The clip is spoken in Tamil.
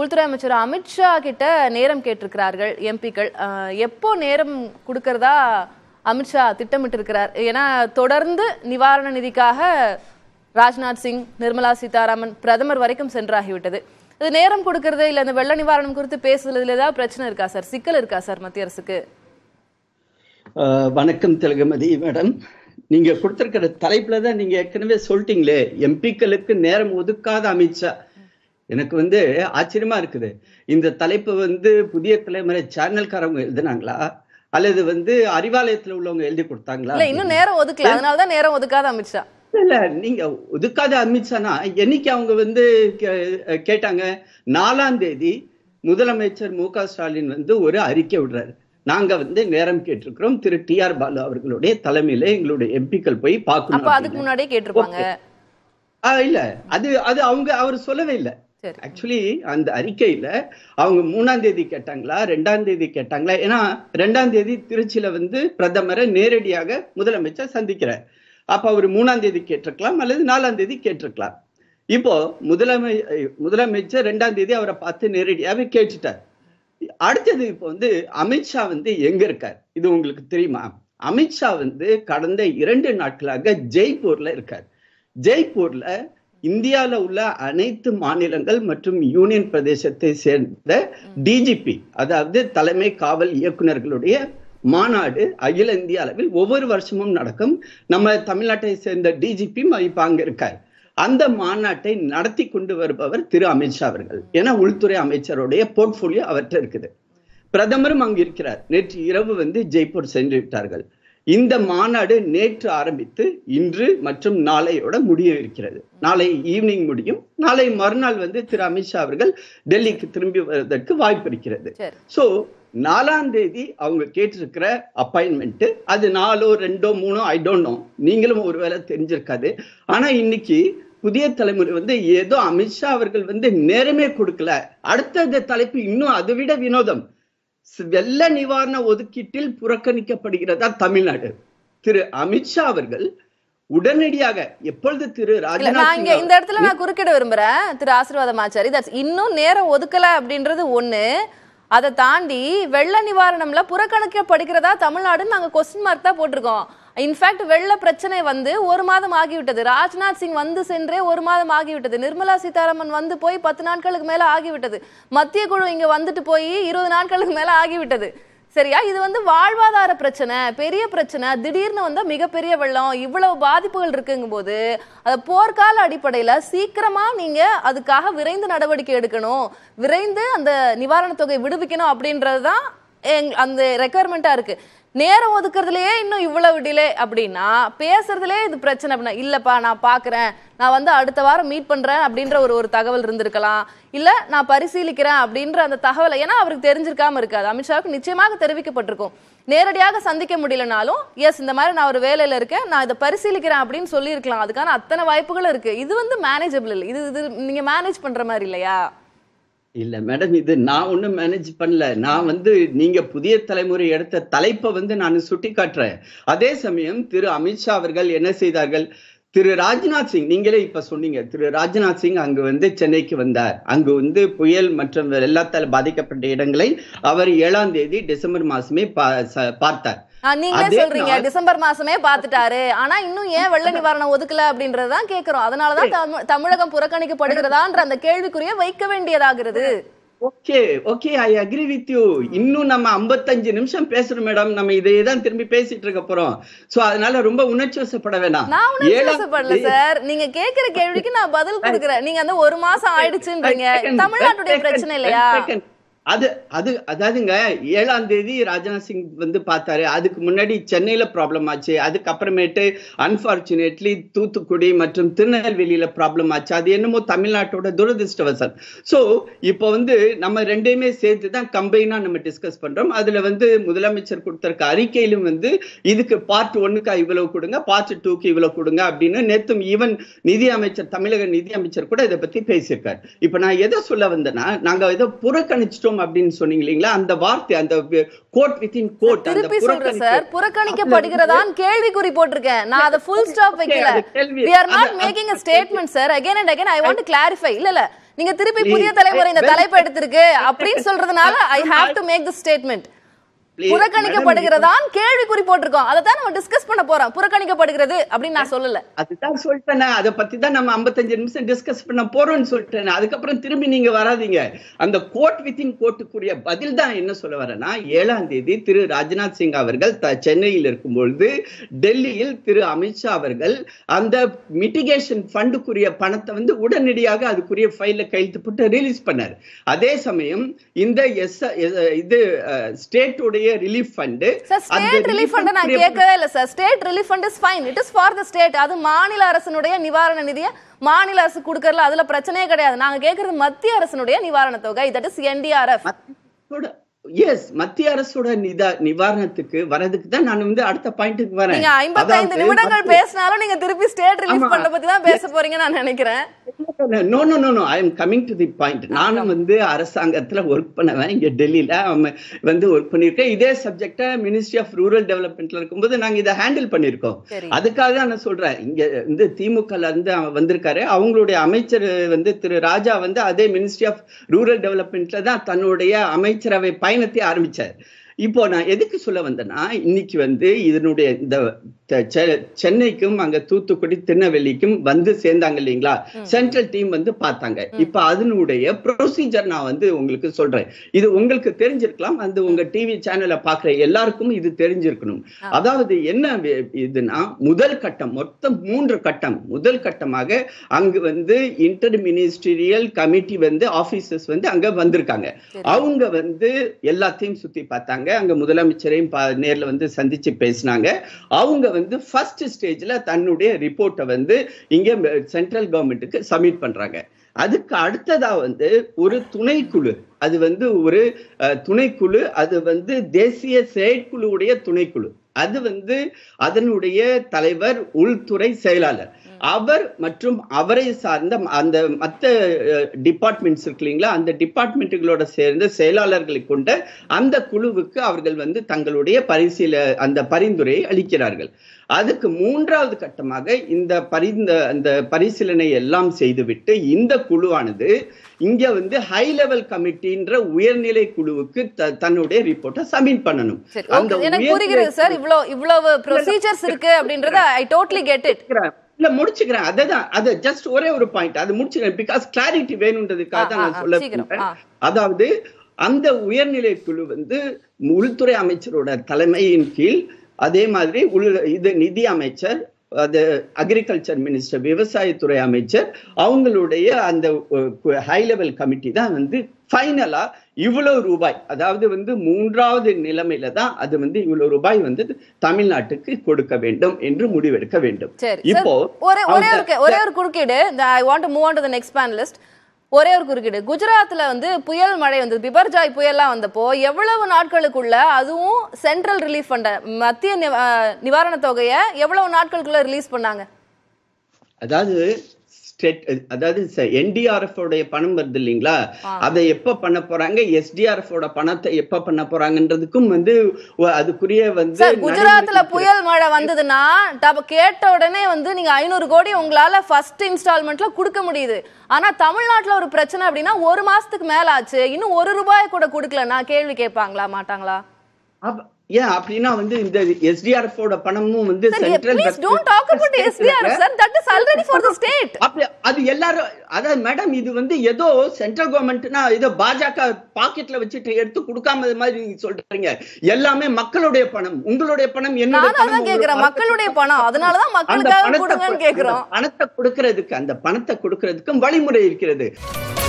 உள்துறை அமைச்சர் அமித்ஷா கிட்ட நேரம் கேட்டிருக்கிறார்கள் எம்பிக்கள் எப்போ நேரம் கொடுக்கறதா அமித்ஷா திட்டமிட்டு இருக்கிறார் ஏன்னா தொடர்ந்து நிவாரண நிதிக்காக ராஜ்நாத் சிங் நிர்மலா சீதாராமன் பிரதமர் வரைக்கும் சென்றாகிவிட்டது இது நேரம் கொடுக்கறது இல்லை அந்த வெள்ள நிவாரணம் குறித்து பேசுறதுல ஏதாவது பிரச்சனை இருக்கா சார் சிக்கல் இருக்கா சார் மத்திய அரசுக்கு வணக்கம் தெலுங்குமதி மேடம் நீங்க கொடுத்திருக்கிற தலைப்புல தான் நீங்க ஏற்கனவே சொல்லிட்டீங்களே எம்பிக்களுக்கு நேரம் ஒதுக்காத அமித்ஷா எனக்கு வந்து ஆச்சரியமா இருக்குது இந்த தலைப்பு வந்து புதிய தலைமுறை சேனல்காரவங்க எழுதினாங்களா அல்லது வந்து அறிவாலயத்துல உள்ளவங்க எழுதி கொடுத்தாங்களா இன்னும் நேரம் ஒதுக்கல அதனாலதான் நேரம் ஒதுக்காத அமித்ஷா இல்ல நீங்க ஒதுக்காத அமித்ஷானா என்னைக்கு அவங்க வந்து கேட்டாங்க நாலாம் தேதி முதலமைச்சர் மு ஸ்டாலின் வந்து ஒரு அறிக்கை விடுறாரு நாங்க வந்து நேரம் கேட்டிருக்கிறோம் திரு டி ஆர் பாலு அவர்களுடைய தலைமையில எங்களுடைய எம்பிக்கள் போய் பார்க்கணும் அதுக்கு முன்னாடியே கேட்டிருப்பாங்க இல்ல அது அது அவங்க அவர் சொல்லவே இல்லை ஆக்சுவலி அந்த அறிக்கையில அவங்க மூணாம் தேதி கேட்டாங்களா ரெண்டாம் தேதி கேட்டாங்களா ஏன்னா ரெண்டாம் தேதி திருச்சியில வந்து பிரதமரை நேரடியாக முதலமைச்சர் சந்திக்கிறார் அப்ப அவர் மூணாம் தேதி கேட்டிருக்கலாம் அல்லது நாலாம் தேதி கேட்டிருக்கலாம் இப்போ முதலமை முதலமைச்சர் ரெண்டாம் தேதி அவரை பார்த்து நேரடியாகவே கேட்டுட்டார் அடுத்தது இப்போ வந்து அமித்ஷா வந்து எங்க இருக்கார் இது உங்களுக்கு தெரியுமா அமித்ஷா வந்து கடந்த இரண்டு நாட்களாக ஜெய்ப்பூர்ல இருக்கார் ஜெய்ப்பூர்ல இந்தியாவில் உள்ள அனைத்து மாநிலங்கள் மற்றும் யூனியன் பிரதேசத்தை சேர்ந்த டிஜிபி அதாவது தலைமை காவல் இயக்குநர்களுடைய மாநாடு அகில இந்திய அளவில் ஒவ்வொரு வருஷமும் நடக்கும் நம்ம தமிழ்நாட்டை சேர்ந்த டிஜிபி மதிப்பாங்க இருக்கார் அந்த மாநாட்டை நடத்தி கொண்டு வருபவர் திரு அமித்ஷா அவர்கள் ஏன்னா உள்துறை அமைச்சருடைய போர்ட்போலியோ அவற்றை இருக்குது பிரதமரும் அங்கு இருக்கிறார் நேற்று இரவு வந்து ஜெய்ப்பூர் சென்று விட்டார்கள் இந்த மாநாடு நேற்று ஆரம்பித்து இன்று மற்றும் நாளையோட முடிய இருக்கிறது நாளை ஈவினிங் முடியும் நாளை மறுநாள் வந்து திரு அமித்ஷா அவர்கள் டெல்லிக்கு திரும்பி வருவதற்கு வாய்ப்பு இருக்கிறது சோ நாலாம் தேதி அவங்க கேட்டிருக்கிற அப்பாயின்மெண்ட் அது நாலோ ரெண்டோ மூணோ ஐ டோன்ட் நோ நீங்களும் ஒருவேளை தெரிஞ்சிருக்காது ஆனா இன்னைக்கு புதிய தலைமுறை வந்து ஏதோ அமித்ஷா அவர்கள் வந்து நேரமே கொடுக்கல அடுத்த தலைப்பு இன்னும் அதை விட வினோதம் வெள்ள நிவாரண ஒதுக்கீட்டில் புறக்கணிக்கப்படுகிறதா தமிழ்நாடு திரு அமித்ஷா அவர்கள் உடனடியாக எப்பொழுது திரு ராஜ்நாத் இந்த இடத்துல நான் குறுக்கிட விரும்புறேன் திரு ஆசீர்வாதமாச்சாரி தட்ஸ் இன்னும் நேரம் ஒதுக்கல அப்படின்றது ஒண்ணு அதை தாண்டி வெள்ள நிவாரணம்ல புறக்கணிக்கப்படுகிறதா தமிழ்நாடுன்னு நாங்க கொஸ்டின் மார்க் தான் போட்டிருக்கோம் இன்ஃபேக்ட் வெள்ள பிரச்சனை வந்து ஒரு மாதம் ஆகிவிட்டது ராஜ்நாத் சிங் வந்து சென்றே ஒரு மாதம் ஆகிவிட்டது நிர்மலா சீதாராமன் வந்து போய் பத்து நாட்களுக்கு மேல ஆகிவிட்டது மத்திய குழு இங்க வந்துட்டு போய் இருபது நாட்களுக்கு மேல ஆகிவிட்டது சரியா இது வந்து வாழ்வாதார பிரச்சனை பெரிய பிரச்சனை திடீர்னு வந்து மிகப்பெரிய வெள்ளம் இவ்வளவு பாதிப்புகள் இருக்குங்க போது அதை போர்க்கால அடிப்படையில் சீக்கிரமா நீங்க அதுக்காக விரைந்து நடவடிக்கை எடுக்கணும் விரைந்து அந்த நிவாரணத் தொகை விடுவிக்கணும் அப்படின்றது தான் அந்த ரெக்குயர்மெண்டா இருக்குது நேரம் ஒதுக்குறதுலயே இன்னும் இவ்வளவு டிலே அப்படின்னா பேசுறதுலே இது பிரச்சனை அப்படின்னா இல்லப்பா நான் பாக்குறேன் நான் வந்து அடுத்த வாரம் மீட் பண்றேன் அப்படின்ற ஒரு ஒரு தகவல் இருந்திருக்கலாம் இல்ல நான் பரிசீலிக்கிறேன் அப்படின்ற அந்த தகவலை ஏன்னா அவருக்கு தெரிஞ்சிருக்காம இருக்காது அமித்ஷாவுக்கு நிச்சயமாக தெரிவிக்கப்பட்டிருக்கும் நேரடியாக சந்திக்க முடியலனாலும் எஸ் இந்த மாதிரி நான் ஒரு வேலையில இருக்கேன் நான் இதை பரிசீலிக்கிறேன் அப்படின்னு சொல்லியிருக்கலாம் அதுக்கான அத்தனை வாய்ப்புகளும் இருக்கு இது வந்து மேனேஜபிள் இல்லை இது இது நீங்க மேனேஜ் பண்ற மாதிரி இல்லையா இல்ல மேடம் இது நான் ஒன்றும் மேனேஜ் பண்ணல நான் வந்து நீங்க புதிய தலைமுறை எடுத்த தலைப்பை வந்து நான் சுட்டி காட்டுறேன் அதே சமயம் திரு அமித்ஷா அவர்கள் என்ன செய்தார்கள் திரு ராஜ்நாத் சிங் நீங்களே இப்ப சொன்னீங்க திரு ராஜ்நாத் சிங் அங்கு வந்து சென்னைக்கு வந்தார் அங்கு வந்து புயல் மற்றும் எல்லாத்தால பாதிக்கப்பட்ட இடங்களை அவர் ஏழாம் தேதி டிசம்பர் மாசமே பார்த்தார் நீங்களே சொல்றீங்க டிசம்பர் மாசமே பாத்துட்டாரு ஆனா இன்னும் ஏன் வெள்ள நிவாரணம் ஒதுக்கல அப்படின்றதான் கேக்குறோம் அதனாலதான் தமிழகம் புறக்கணிக்கப்படுகிறதான்ற அந்த கேள்விக்குரிய வைக்க வேண்டியதாகிறது okay okay I agree with you இன்னும் நம்ம ஐம்பத்தஞ்சு நிமிஷம் பேசுறோம் மேடம் நம்ம இதே தான் திரும்பி பேசிட்டு இருக்க போறோம் சோ அதனால ரொம்ப உணர்ச்சி வசப்பட வேணாம் நான் உணர்ச்சி சார் நீங்க கேக்குற கேள்விக்கு நான் பதில் கொடுக்குறேன் நீங்க அந்த ஒரு மாசம் ஆயிடுச்சுன்றீங்க தமிழ்நாட்டுடைய பிரச்சனை இல்லையா அது அது அதாவதுங்க ஏழாம் தேதி ராஜ்நாத் சிங் வந்து பார்த்தாரு அதுக்கு முன்னாடி சென்னையில ப்ராப்ளம் ஆச்சு அதுக்கப்புறமேட்டு அன்பார்ச்சுனேட்லி தூத்துக்குடி மற்றும் திருநெல்வேலியில ப்ராப்ளம் ஆச்சு அது என்னமோ தமிழ்நாட்டோட துரதிருஷ்டவசம் ஸோ இப்போ வந்து நம்ம ரெண்டையுமே சேர்த்து தான் கம்பைனா நம்ம டிஸ்கஸ் பண்றோம் அதுல வந்து முதலமைச்சர் கொடுத்திருக்க அறிக்கையிலும் வந்து இதுக்கு பார்ட் ஒன்னுக்கா இவ்வளவு கொடுங்க பார்ட் டூக்கு இவ்வளவு கொடுங்க அப்படின்னு நேத்தும் ஈவன் நிதி அமைச்சர் தமிழக நிதி அமைச்சர் கூட இதை பத்தி பேசியிருக்காரு இப்போ நான் எதை சொல்ல வந்தேன்னா நாங்க ஏதோ புறக்கணிச்சிட்டோம் புறக்கணித்தோம் அப்படின்னு சொன்னீங்க இல்லைங்களா அந்த வார்த்தை அந்த கோட் வித்தின் கோட் சார் புறக்கணிக்கப்படுகிறதான் கேள்விக்குறி போட்டிருக்கேன் நான் அதை ஃபுல் ஸ்டாப் வைக்கல we are not making a statement sir again and again i want to clarify இல்ல இல்ல நீங்க திருப்பி புதிய தலைமுறை இந்த தலைப்பு எடுத்திருக்கு அப்படின்னு சொல்றதுனால I have to make the statement புறக்கணிக்கப்படுகிறதான் கேள்விக்குறி போட்டிருக்கோம் அதை தான் நம்ம டிஸ்கஸ் பண்ண போறோம் புறக்கணிக்கப்படுகிறது அப்படின்னு நான் சொல்லல அதுதான் சொல்லிட்டேன் அதை பத்தி தான் நம்ம ஐம்பத்தஞ்சு நிமிஷம் டிஸ்கஸ் பண்ண போறோம்னு சொல்லிட்டேன் அதுக்கப்புறம் திரும்பி நீங்க வராதீங்க அந்த கோர்ட் வித்தின் கோர்ட்டுக்குரிய பதில் தான் என்ன சொல்ல வரேன்னா ஏழாம் தேதி திரு ராஜ்நாத் சிங் அவர்கள் சென்னையில் இருக்கும் பொழுது டெல்லியில் திரு அமித்ஷா அவர்கள் அந்த மிட்டிகேஷன் ஃபண்டுக்குரிய பணத்தை வந்து உடனடியாக அதுக்குரிய ஃபைல கையெழுத்து போட்டு ரிலீஸ் பண்ணார் அதே சமயம் இந்த எஸ் இது ஸ்டேட்டுடைய இருக்கக்கூடிய relief fund state relief fund நான் கேட்கவே இல்ல sir state relief fund is fine it is for the state அது மாநில அரசினுடைய நிவாரண நிதிய மாநில அரசு கொடுக்கறல அதுல பிரச்சனையே கிடையாது நாங்க கேக்குறது மத்திய அரசினுடைய நிவாரண தொகை தட் இஸ் என்டிஆர்எஃப் எஸ் மத்திய அரசோட நிதா நிவாரணத்துக்கு வரதுக்கு தான் நான் வந்து அடுத்த பாயிண்ட்க்கு வரேன் நீங்க 55 நிமிடங்கள் பேசினாலும் நீங்க திருப்பி ஸ்டேட் ரிலீஃப் ஃபண்ட பத்தி தான் பேச போறீங்க நான் நினைக்கிறேன் no no no no I am coming to the point நானும் வந்து அரசாங்கத்துல ஒர்க் பண்ணுவேன் இங்க டெல்லியில் வந்து ஒர்க் பண்ணிருக்கேன் இதே சப்ஜெக்டை மினிஸ்ட்ரி ஆஃப் ரூரல் டெவலப்மெண்ட்ல இருக்கும்போது நாங்க இதை ஹேண்டில் பண்ணிருக்கோம் அதுக்காக தான் நான் சொல்றேன் இங்க வந்து திமுகலேருந்து அவன் வந்திருக்காரு அவங்களுடைய அமைச்சர் வந்து திரு ராஜா வந்து அதே மினிஸ்ட்ரி ஆஃப் ரூரல் டெவலப்மெண்ட்ல தான் தன்னுடைய அமைச்சரவை பயணத்தை ஆரம்பித்தார் இப்போ நான் எதுக்கு சொல்ல வந்தேன்னா இன்னைக்கு வந்து இதனுடைய இந்த சென்னைக்கும் அங்க தூத்துக்குடி திருநெல்வேலிக்கும் வந்து சேர்ந்தாங்க இல்லைங்களா சென்ட்ரல் டீம் வந்து பார்த்தாங்க இப்ப அதனுடைய ப்ரொசீஜர் நான் வந்து உங்களுக்கு சொல்றேன் இது உங்களுக்கு தெரிஞ்சிருக்கலாம் அந்த உங்க டிவி சேனல பாக்குற எல்லாருக்கும் இது தெரிஞ்சிருக்கணும் அதாவது என்ன இதுனா முதல் கட்டம் மொத்தம் மூன்று கட்டம் முதல் கட்டமாக அங்கு வந்து இன்டர் மினிஸ்டீரியல் கமிட்டி வந்து ஆபீசர்ஸ் வந்து அங்க வந்திருக்காங்க அவங்க வந்து எல்லாத்தையும் சுத்தி பார்த்தாங்க வந்தாங்க அங்க முதலமைச்சரையும் நேரில் வந்து சந்திச்சு பேசினாங்க அவங்க வந்து ஃபர்ஸ்ட் ஸ்டேஜ்ல தன்னுடைய ரிப்போர்ட்டை வந்து இங்க சென்ட்ரல் கவர்மெண்ட்டுக்கு சப்மிட் பண்றாங்க அதுக்கு அடுத்ததா வந்து ஒரு துணைக்குழு அது வந்து ஒரு துணைக்குழு அது வந்து தேசிய செயற்குழுவுடைய துணைக்குழு அது வந்து அதனுடைய தலைவர் உள்துறை செயலாளர் அவர் மற்றும் அவரை சார்ந்த அந்த மற்ற டிபார்ட்மெண்ட்ஸ் இருக்கு இல்லைங்களா அந்த டிபார்ட்மெண்ட்டுகளோட சேர்ந்த செயலாளர்களை கொண்ட அந்த குழுவுக்கு அவர்கள் வந்து தங்களுடைய பரிசீல அந்த பரிந்துரையை அளிக்கிறார்கள் அதுக்கு மூன்றாவது கட்டமாக இந்த பரிந்த அந்த பரிசீலனை எல்லாம் செய்துவிட்டு இந்த குழுவானது இங்க வந்து ஹை லெவல் கமிட்டின்ற உயர்நிலை குழுவுக்கு தன்னுடைய ரிப்போர்ட்டை சப்மிட் பண்ணணும் அந்த புரிகிறது சார் இவ்வளவு இவ்வளவு ப்ரொசீஜர்ஸ் இருக்கு அப்படின்றத ஐ டோட்டலி கெட் இட் இல்ல முடிச்சுக்கிறேன் அததான் அது ஜஸ்ட் ஒரே ஒரு பாயிண்ட் அது முடிச்சுக்கிறேன் பிகாஸ் கிளாரிட்டி வேணும்ன்றதுக்காக தான் நான் சொல்ல அதாவது அந்த உயர்நிலை குழு வந்து உள்துறை அமைச்சரோட தலைமையின் கீழ் அதே மாதிரி உள் இது நிதி அமைச்சர் அது அக்ரிகல்ச்சர் மினிஸ்டர் விவசாயத்துறை அமைச்சர் அவங்களுடைய அந்த ஹை லெவல் கமிட்டி தான் வந்து ஃபைனலாக இவ்வளவு ரூபாய் அதாவது வந்து மூன்றாவது நிலைமையில தான் அது வந்து இவ்வளவு ரூபாய் வந்து தமிழ்நாட்டுக்கு கொடுக்க வேண்டும் என்று முடிவெடுக்க வேண்டும் இப்போ ஒரே ஒரு ஒரே ஒரு குறுக்கீடு I want to move on to the next panelist ஒரே ஒரு குறுக்கீடு குஜராத்தில் வந்து புயல் மழை வந்தது பிபர்ஜாய் புயல்லாம் வந்தப்போ எவ்வளவு நாட்களுக்குள்ள அதுவும் சென்ட்ரல் ரிலீஃப் ஃபண்ட மத்திய நிவாரணத் தொகையை எவ்வளவு நாட்களுக்குள்ள ரிலீஸ் பண்ணாங்க அதாவது அதாவது என்டிஆர்எஃப் உடைய பணம் வருது இல்லைங்களா அதை எப்ப பண்ண போறாங்க எஸ்டிஆர்எஃப் ஓட பணத்தை எப்ப பண்ண போறாங்கன்றதுக்கும் வந்து அதுக்குரிய வந்து குஜராத்ல புயல் மழை வந்ததுன்னா கேட்ட உடனே வந்து நீங்க ஐநூறு கோடி உங்களால ஃபர்ஸ்ட் இன்ஸ்டால்மெண்ட்ல கொடுக்க முடியுது ஆனா தமிழ்நாட்டுல ஒரு பிரச்சனை அப்படின்னா ஒரு மாசத்துக்கு மேல ஆச்சு இன்னும் ஒரு ரூபாய் கூட கொடுக்கலன்னா கேள்வி கேட்பாங்களா மாட்டாங்களா ஏன் அப்படின்னா வந்து இந்த எஸ்டிஆர்எஃபோட பணமும் வந்து சென்ட்ரல் அது எல்லாரும் அத மேடம் இது வந்து ஏதோ சென்ட்ரல் கவர்மெண்ட்னா ஏதோ பாஜக பாக்கெட்ல வச்சுட்டு எடுத்து கொடுக்காம மாதிரி நீங்க சொல்றீங்க எல்லாமே மக்களுடைய பணம் உங்களுடைய பணம் என்ன நான் மக்களுடைய பணம் அதனாலதான் தான் மக்களுக்காக பணத்தை கொடுக்கறதுக்கு அந்த பணத்தை கொடுக்கிறதுக்கும் வழிமுறை இருக்கிறது